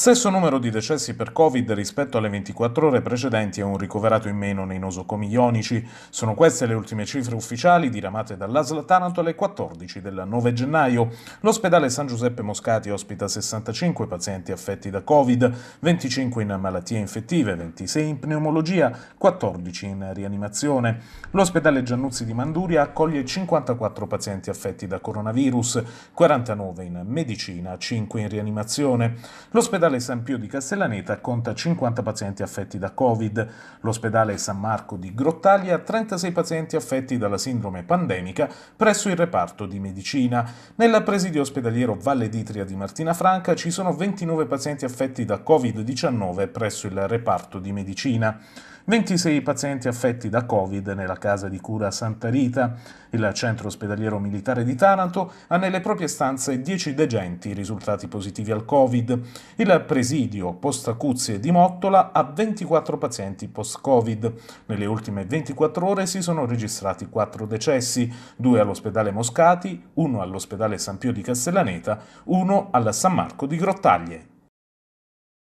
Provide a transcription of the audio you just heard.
Stesso numero di decessi per Covid rispetto alle 24 ore precedenti e un ricoverato in meno nei nosocomi ionici. Sono queste le ultime cifre ufficiali diramate dall'ASL Taranto alle 14 del 9 gennaio. L'ospedale San Giuseppe Moscati ospita 65 pazienti affetti da Covid, 25 in malattie infettive, 26 in pneumologia, 14 in rianimazione. L'ospedale Giannuzzi di Manduria accoglie 54 pazienti affetti da coronavirus, 49 in medicina, 5 in rianimazione. L'ospedale L'ospedale San Pio di Castellaneta conta 50 pazienti affetti da Covid, l'ospedale San Marco di Grottaglia 36 pazienti affetti dalla sindrome pandemica presso il reparto di medicina. Nel presidio ospedaliero Valle d'Itria di Martina Franca ci sono 29 pazienti affetti da Covid-19 presso il reparto di medicina. 26 pazienti affetti da Covid nella casa di cura Santa Rita. Il centro ospedaliero militare di Taranto ha nelle proprie stanze 10 degenti risultati positivi al Covid. Il presidio Post di Mottola ha 24 pazienti post-Covid. Nelle ultime 24 ore si sono registrati 4 decessi, 2 all'ospedale Moscati, 1 all'ospedale San Pio di Castellaneta, 1 alla San Marco di Grottaglie.